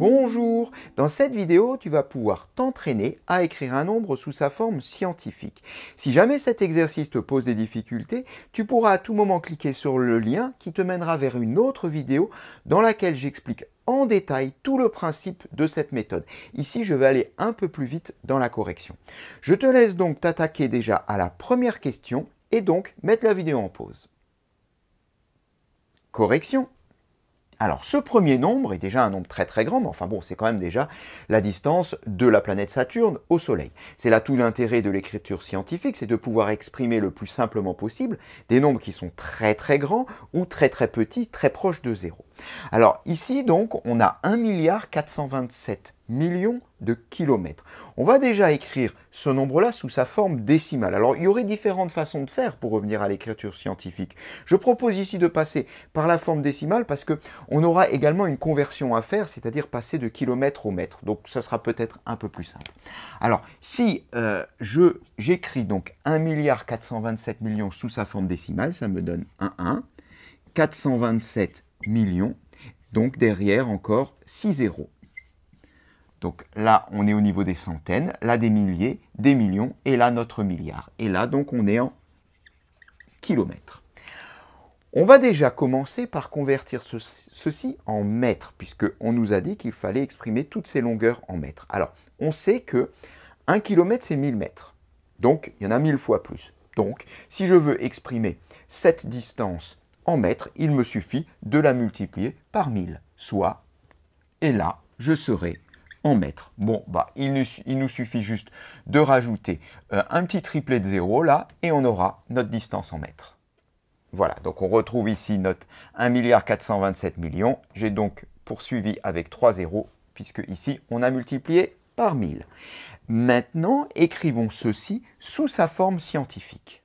Bonjour Dans cette vidéo, tu vas pouvoir t'entraîner à écrire un nombre sous sa forme scientifique. Si jamais cet exercice te pose des difficultés, tu pourras à tout moment cliquer sur le lien qui te mènera vers une autre vidéo dans laquelle j'explique en détail tout le principe de cette méthode. Ici, je vais aller un peu plus vite dans la correction. Je te laisse donc t'attaquer déjà à la première question et donc mettre la vidéo en pause. Correction alors ce premier nombre est déjà un nombre très très grand, mais enfin bon, c'est quand même déjà la distance de la planète Saturne au Soleil. C'est là tout l'intérêt de l'écriture scientifique, c'est de pouvoir exprimer le plus simplement possible des nombres qui sont très très grands ou très très petits, très proches de zéro. Alors ici donc, on a 1 milliard 427 millions de kilomètres. On va déjà écrire ce nombre-là sous sa forme décimale. Alors il y aurait différentes façons de faire pour revenir à l'écriture scientifique. Je propose ici de passer par la forme décimale parce qu'on aura également une conversion à faire, c'est-à-dire passer de kilomètre au mètre. Donc ça sera peut-être un peu plus simple. Alors si euh, j'écris donc 1 milliard 427 millions sous sa forme décimale, ça me donne 1,1. 1 427 millions. Donc derrière encore 6 zéros. Donc là, on est au niveau des centaines, là des milliers, des millions, et là notre milliard. Et là, donc, on est en kilomètres. On va déjà commencer par convertir ceci en mètres, puisqu'on nous a dit qu'il fallait exprimer toutes ces longueurs en mètres. Alors, on sait que 1 km, c'est 1000 mètres. Donc, il y en a 1000 fois plus. Donc, si je veux exprimer cette distance en mètres, il me suffit de la multiplier par 1000, soit, et là, je serai en mètres. Bon, bah, il, nous, suffit juste de rajouter euh, un petit triplet de zéro là, et on aura notre distance en mètres. Voilà, donc on retrouve ici notre 1 427 millions. J'ai donc poursuivi avec 3 zéros, puisque ici, on a multiplié par 1000. Maintenant, écrivons ceci sous sa forme scientifique.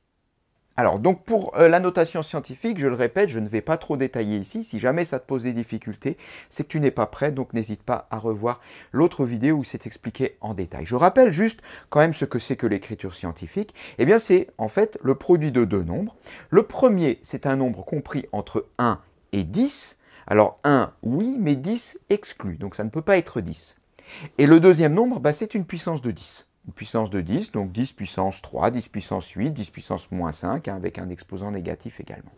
Alors, donc pour euh, la notation scientifique, je le répète, je ne vais pas trop détailler ici. Si jamais ça te pose des difficultés, c'est que tu n'es pas prêt, donc n'hésite pas à revoir l'autre vidéo où c'est expliqué en détail. Je rappelle juste quand même ce que c'est que l'écriture scientifique. Eh bien, c'est en fait le produit de deux nombres. Le premier, c'est un nombre compris entre 1 et 10. Alors 1, oui, mais 10 exclu, donc ça ne peut pas être 10. Et le deuxième nombre, bah, c'est une puissance de 10 puissance de 10, donc 10 puissance 3, 10 puissance 8, 10 puissance moins 5, hein, avec un exposant négatif également.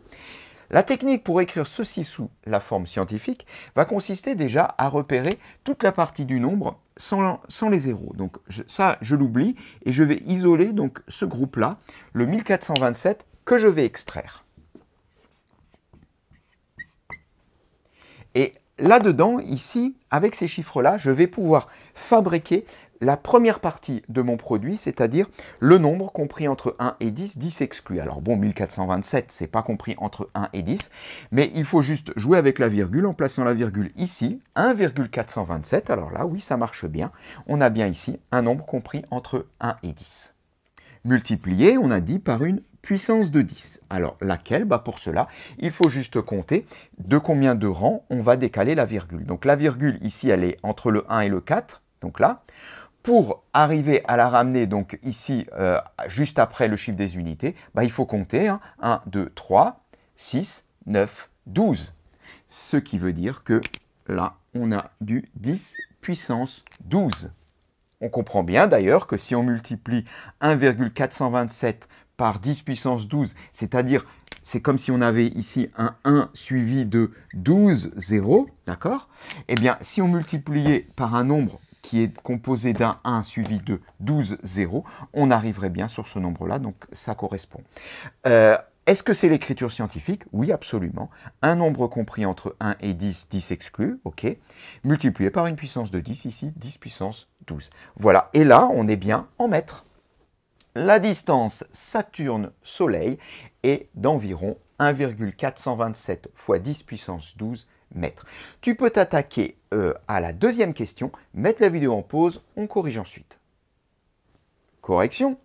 La technique pour écrire ceci sous la forme scientifique va consister déjà à repérer toute la partie du nombre sans, sans les zéros. Donc ça, je l'oublie et je vais isoler donc ce groupe-là, le 1427, que je vais extraire. Et là-dedans, ici, avec ces chiffres-là, je vais pouvoir fabriquer la première partie de mon produit, c'est-à-dire le nombre compris entre 1 et 10, 10 exclu. Alors bon, 1427, c'est pas compris entre 1 et 10, mais il faut juste jouer avec la virgule en plaçant la virgule ici, 1,427. Alors là, oui, ça marche bien. On a bien ici un nombre compris entre 1 et 10. Multiplié, on a dit, par une puissance de 10. Alors laquelle bah Pour cela, il faut juste compter de combien de rangs on va décaler la virgule. Donc la virgule ici, elle est entre le 1 et le 4, donc là pour arriver à la ramener donc ici euh, juste après le chiffre des unités, bah, il faut compter 1, 2, 3, 6, 9, 12. Ce qui veut dire que là, on a du 10 puissance 12. On comprend bien d'ailleurs que si on multiplie 1,427 par 10 puissance 12, c'est-à-dire c'est comme si on avait ici un 1 suivi de 12 0, d'accord Eh bien, si on multipliait par un nombre qui est composé d'un 1 suivi de 12 0, on arriverait bien sur ce nombre-là, donc ça correspond. Euh, est-ce que c'est l'écriture scientifique Oui, absolument. Un nombre compris entre 1 et 10, 10 exclu, ok, multiplié par une puissance de 10, ici 10 puissance 12. Voilà, et là, on est bien en mètres. La distance Saturne-Soleil est d'environ 1,427 fois 10 puissance 12 tu peux t'attaquer euh, à la deuxième question, mettre la vidéo en pause, on corrige ensuite. Correction.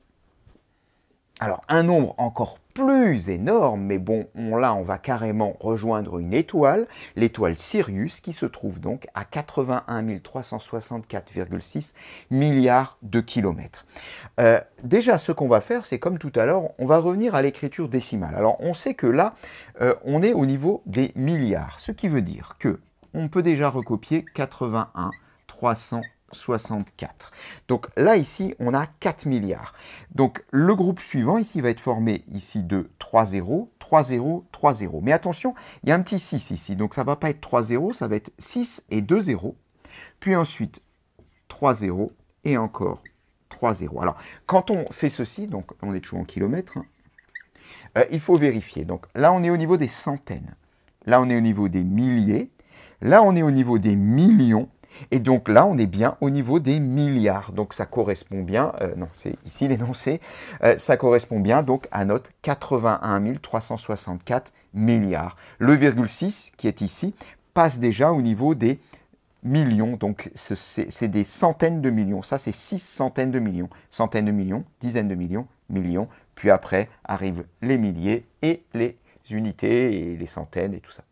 Alors, un nombre encore plus énorme, mais bon, là on va carrément rejoindre une étoile, l'étoile Sirius, qui se trouve donc à 81 364,6 milliards de kilomètres. Euh, déjà, ce qu'on va faire, c'est comme tout à l'heure, on va revenir à l'écriture décimale. Alors, on sait que là, euh, on est au niveau des milliards, ce qui veut dire que on peut déjà recopier 81 364 64. Donc là, ici, on a 4 milliards. Donc le groupe suivant, ici, va être formé ici de 3 0, 3 0, 3 0. Mais attention, il y a un petit 6 ici, donc ça ne va pas être 3 0, ça va être 6 et 2 0. Puis ensuite, 3 0 et encore 3 0. Alors, quand on fait ceci, donc on est toujours en kilomètres, hein, euh, il faut vérifier. Donc là, on est au niveau des centaines. Là, on est au niveau des milliers. Là, on est au niveau des millions. Et donc là, on est bien au niveau des milliards. Donc ça correspond bien, euh, non, c'est ici l'énoncé, euh, ça correspond bien donc à notre 81 364 milliards. Le virgule 6 qui est ici passe déjà au niveau des millions, donc c'est des centaines de millions. Ça, c'est 6 centaines de millions. Centaines de millions, dizaines de millions, millions. Puis après arrivent les milliers et les unités et les centaines et tout ça.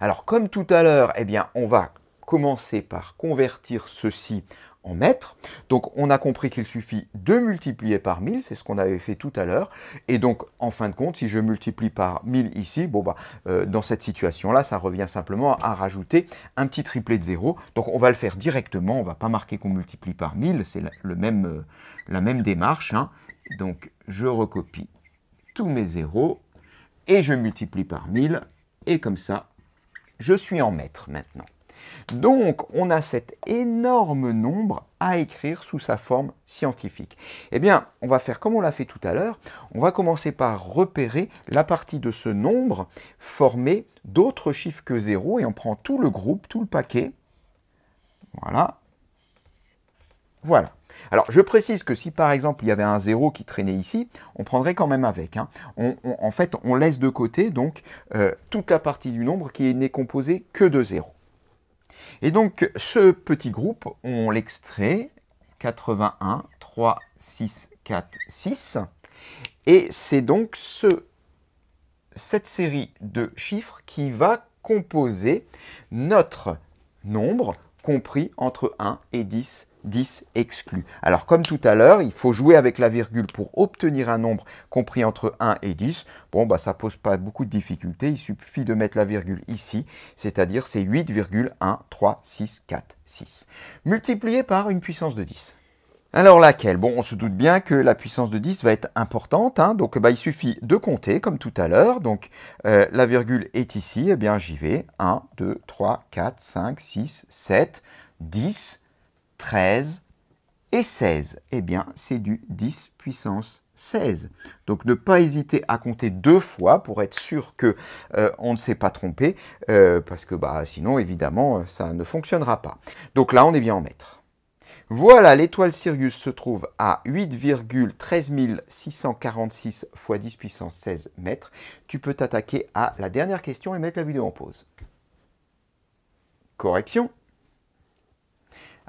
Alors comme tout à l'heure, eh bien, on va commencer par convertir ceci en mètres. Donc on a compris qu'il suffit de multiplier par 1000, c'est ce qu'on avait fait tout à l'heure. Et donc en fin de compte, si je multiplie par 1000 ici, bon bah, euh, dans cette situation-là, ça revient simplement à rajouter un petit triplet de 0. Donc on va le faire directement, on ne va pas marquer qu'on multiplie par 1000, c'est la, le même, euh, la même démarche. Hein. Donc je recopie tous mes zéros et je multiplie par 1000. Et comme ça, je suis en mètres maintenant. Donc, on a cet énorme nombre à écrire sous sa forme scientifique. Eh bien, on va faire comme on l'a fait tout à l'heure, on va commencer par repérer la partie de ce nombre formée d'autres chiffres que 0, et on prend tout le groupe, tout le paquet. Voilà. Voilà. Alors, je précise que si par exemple il y avait un 0 qui traînait ici, on prendrait quand même avec. Hein. en fait, on laisse de côté donc euh, toute la partie du nombre qui n'est composée que de 0. Et donc, ce petit groupe, on l'extrait, 81, 3, 6, 4, 6. Et c'est donc cette série de chiffres qui va composer notre nombre compris entre 1 et 10 10 exclu. Alors comme tout à l'heure, il faut jouer avec la virgule pour obtenir un nombre compris entre 1 et 10. Bon, bah, ça ne pose pas beaucoup de difficultés, il suffit de mettre la virgule ici, c'est-à-dire c'est 8,13646, multiplié par une puissance de 10. Alors laquelle Bon, on se doute bien que la puissance de 10 va être importante, hein. donc bah, il suffit de compter, comme tout à l'heure. Donc euh, la virgule est ici, eh bien j'y vais. 1, 2, 3, 4, 5, 6, 7, 10, 13 et 16. Eh bien, c'est du 10 puissance 16. Donc ne pas hésiter à compter deux fois pour être sûr que euh, on ne s'est pas trompé, euh, parce que bah, sinon évidemment euh, ça ne fonctionnera pas. Donc là on est bien en mètres. Voilà, l'étoile Sirius se trouve à 8,13646 fois 10 puissance 16 mètres. Tu peux t'attaquer à la dernière question et mettre la vidéo en pause. Correction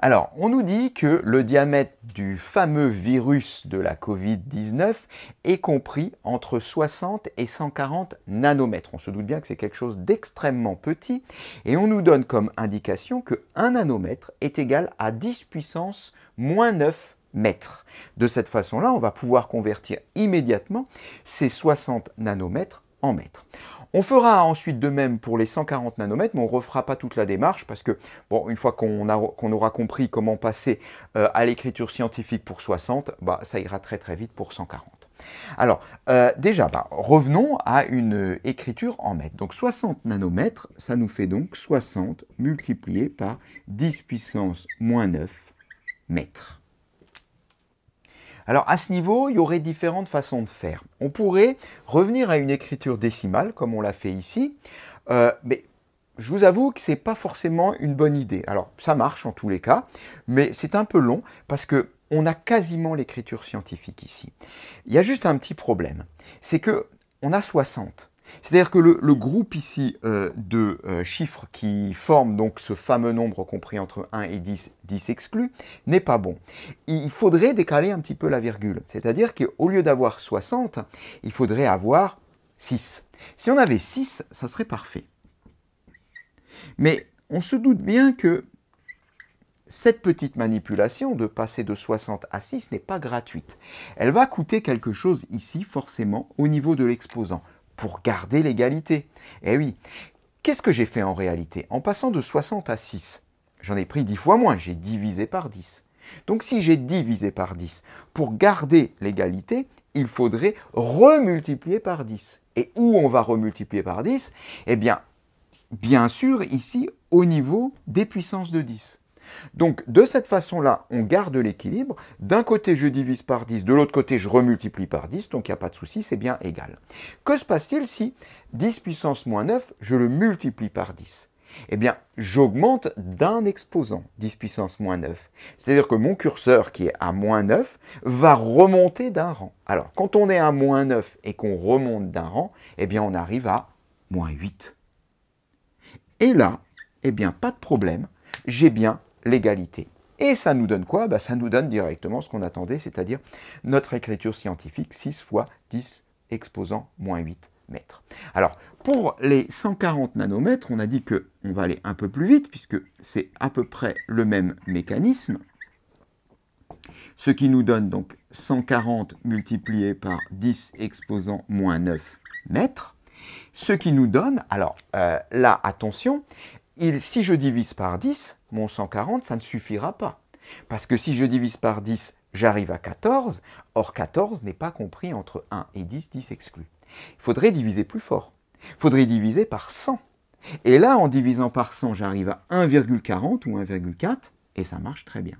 alors, on nous dit que le diamètre du fameux virus de la Covid-19 est compris entre 60 et 140 nanomètres. On se doute bien que c'est quelque chose d'extrêmement petit et on nous donne comme indication que 1 nanomètre est égal à 10 puissance moins 9 mètres. De cette façon-là, on va pouvoir convertir immédiatement ces 60 nanomètres en mètres. On fera ensuite de même pour les 140 nanomètres, mais on ne refera pas toute la démarche parce que, bon, une fois qu'on aura compris comment passer euh, à l'écriture scientifique pour 60, bah, ça ira très très vite pour 140. Alors, euh, déjà, bah, revenons à une euh, écriture en mètres. Donc 60 nanomètres, ça nous fait donc 60 multiplié par 10 puissance moins 9 mètres. Alors à ce niveau, il y aurait différentes façons de faire. On pourrait revenir à une écriture décimale, comme on l'a fait ici, euh, mais je vous avoue que ce n'est pas forcément une bonne idée. Alors ça marche en tous les cas, mais c'est un peu long parce qu'on a quasiment l'écriture scientifique ici. Il y a juste un petit problème, c'est qu'on a 60. C'est-à-dire que le, groupe ici euh, de euh, chiffres qui forme donc ce fameux nombre compris entre 1 et 10, 10 exclus, n'est pas bon. Il faudrait décaler un petit peu la virgule, c'est-à-dire qu'au lieu d'avoir 60, il faudrait avoir 6. Si on avait 6, ça serait parfait. Mais on se doute bien que cette petite manipulation de passer de 60 à 6 n'est pas gratuite. Elle va coûter quelque chose ici, forcément, au niveau de l'exposant pour garder l'égalité. Eh oui, qu'est-ce que j'ai fait en réalité En passant de 60 à 6, j'en ai pris 10 fois moins, j'ai divisé par 10. Donc si j'ai divisé par 10, pour garder l'égalité, il faudrait remultiplier par 10. Et où on va remultiplier par 10 Eh bien, bien sûr, ici, au niveau des puissances de 10. Donc de cette façon-là, on garde l'équilibre. D'un côté, je divise par 10, de l'autre côté, je remultiplie par 10, donc il n'y a pas de souci, c'est bien égal. Que se passe-t-il si 10 puissance moins 9, je le multiplie par 10 eh bien, j'augmente d'un exposant, 10 puissance moins 9. C'est-à-dire que mon curseur qui est à moins 9 va remonter d'un rang. Alors, quand on est à moins 9 et qu'on remonte d'un rang, eh bien, on arrive à moins 8. Et là, eh bien, pas de problème, j'ai bien l'égalité. Et ça nous donne quoi bah, Ça nous donne directement ce qu'on attendait, c'est-à-dire notre écriture scientifique 6 fois 10 exposant moins 8 mètres. Alors, pour les 140 nanomètres, on a dit qu'on va aller un peu plus vite, puisque c'est à peu près le même mécanisme. Ce qui nous donne donc 140 multiplié par 10 exposant moins 9 mètres. Ce qui nous donne, alors euh, là, attention, si je divise par 10, mon 140, ça ne suffira pas. Parce que si je divise par 10, j'arrive à 14. Or, 14 n'est pas compris entre 1 et 10, 10 exclu. Il faudrait diviser plus fort. Il faudrait diviser par 100. Et là, en divisant par 100, j'arrive à 1,40 ou 1,4, et ça marche très bien.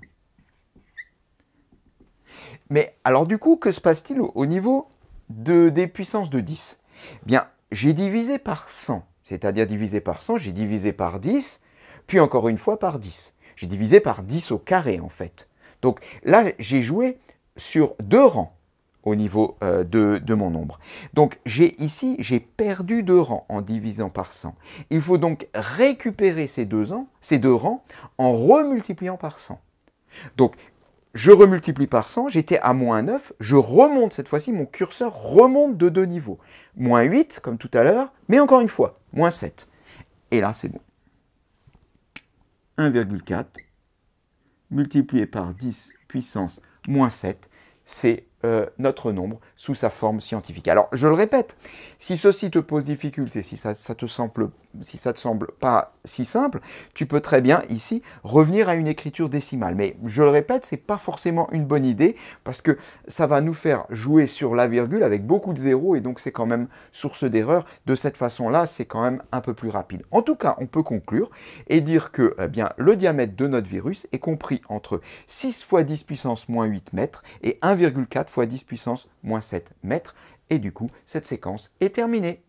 Mais alors du coup, que se passe-t-il au niveau des puissances de 10 eh Bien, j'ai divisé par 100, c'est-à-dire divisé par 100, j'ai divisé par 10, puis encore une fois par 10. J'ai divisé par 10 au carré en fait. Donc là, j'ai joué sur deux rangs au niveau euh, de, mon nombre. Donc j'ai ici, j'ai perdu deux rangs en divisant par 100. Il faut donc récupérer ces deux, ces deux rangs en remultipliant par 100. Donc je remultiplie par 100, j'étais à moins 9, je remonte cette fois-ci, mon curseur remonte de deux niveaux. Moins 8, comme tout à l'heure, mais encore une fois, moins 7. Et là, c'est bon. 1,4 multiplié par 10 puissance moins 7, c'est euh, notre nombre sous sa forme scientifique. Alors, je le répète, si ceci te pose difficulté, si ça, te semble, si ça te semble pas si simple, tu peux très bien ici revenir à une écriture décimale. Mais je le répète, c'est pas forcément une bonne idée parce que ça va nous faire jouer sur la virgule avec beaucoup de zéros et donc c'est quand même source d'erreur. De cette façon-là, c'est quand même un peu plus rapide. En tout cas, on peut conclure et dire que eh bien le diamètre de notre virus est compris entre 6 fois 10 puissance moins 8 mètres et 1,4 fois 10 puissance moins 7 mètres. Et du coup, cette séquence est terminée.